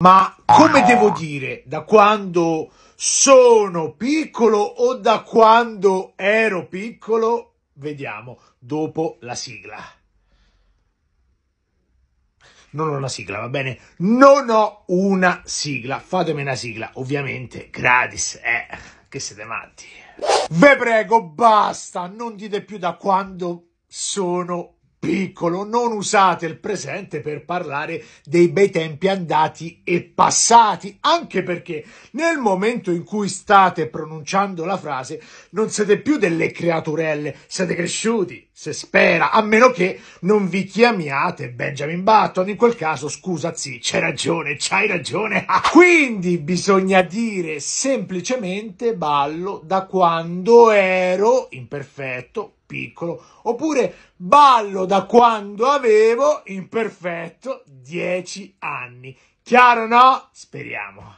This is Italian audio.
Ma come devo dire, da quando sono piccolo o da quando ero piccolo? Vediamo dopo la sigla. Non ho una sigla, va bene? Non ho una sigla. Fatemi una sigla, ovviamente, gratis, eh, che siete matti. Ve prego, basta, non dite più da quando sono piccolo piccolo, non usate il presente per parlare dei bei tempi andati e passati, anche perché nel momento in cui state pronunciando la frase non siete più delle creaturelle, siete cresciuti se spera, a meno che non vi chiamiate Benjamin Button, in quel caso scusa sì, c'hai ragione, c'hai ragione. Quindi bisogna dire semplicemente ballo da quando ero imperfetto, piccolo, oppure ballo da quando avevo imperfetto 10 anni. Chiaro no? Speriamo.